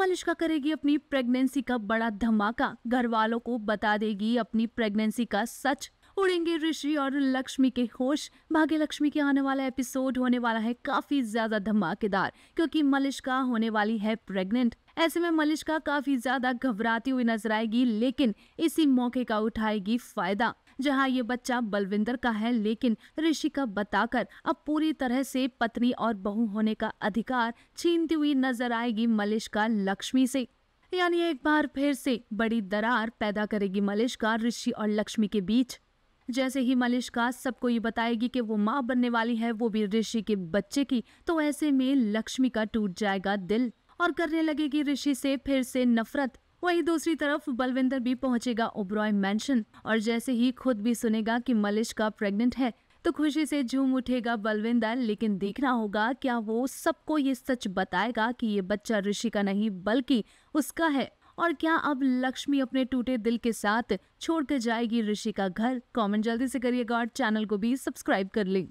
मलिश्का करेगी अपनी प्रेगनेंसी का बड़ा धमाका घर वालों को बता देगी अपनी प्रेगनेंसी का सच उड़ेंगे ऋषि और लक्ष्मी के होश भाग्य लक्ष्मी के आने वाला एपिसोड होने वाला है काफी ज्यादा धमाकेदार क्योंकि मलिश्का होने वाली है प्रेग्नेंट ऐसे में मलिश्का काफी ज्यादा घबराती हुई नजर आएगी लेकिन इसी मौके का उठाएगी फायदा जहां ये बच्चा बलविंदर का है लेकिन ऋषि का बताकर अब पूरी तरह से पत्नी और बहू होने का अधिकार छीनती हुई नजर आएगी मलिश्का लक्ष्मी से यानी एक बार फिर से बड़ी दरार पैदा करेगी मलिश्का ऋषि और लक्ष्मी के बीच जैसे ही मलिश्का सबको ये बताएगी कि वो माँ बनने वाली है वो भी ऋषि के बच्चे की तो ऐसे में लक्ष्मी का टूट जाएगा दिल और करने लगेगी ऋषि से फिर से नफरत वहीं दूसरी तरफ बलविंदर भी पहुंचेगा ओब्रॉय मैंशन और जैसे ही खुद भी सुनेगा कि मलिश्का प्रेग्नेंट है तो खुशी से झूम उठेगा बलविंदर लेकिन देखना होगा क्या वो सबको ये सच बताएगा कि ये बच्चा ऋषि का नहीं बल्कि उसका है और क्या अब लक्ष्मी अपने टूटे दिल के साथ छोड़ कर जाएगी ऋषि का घर कमेंट जल्दी से करिएगा और चैनल को भी सब्सक्राइब कर लें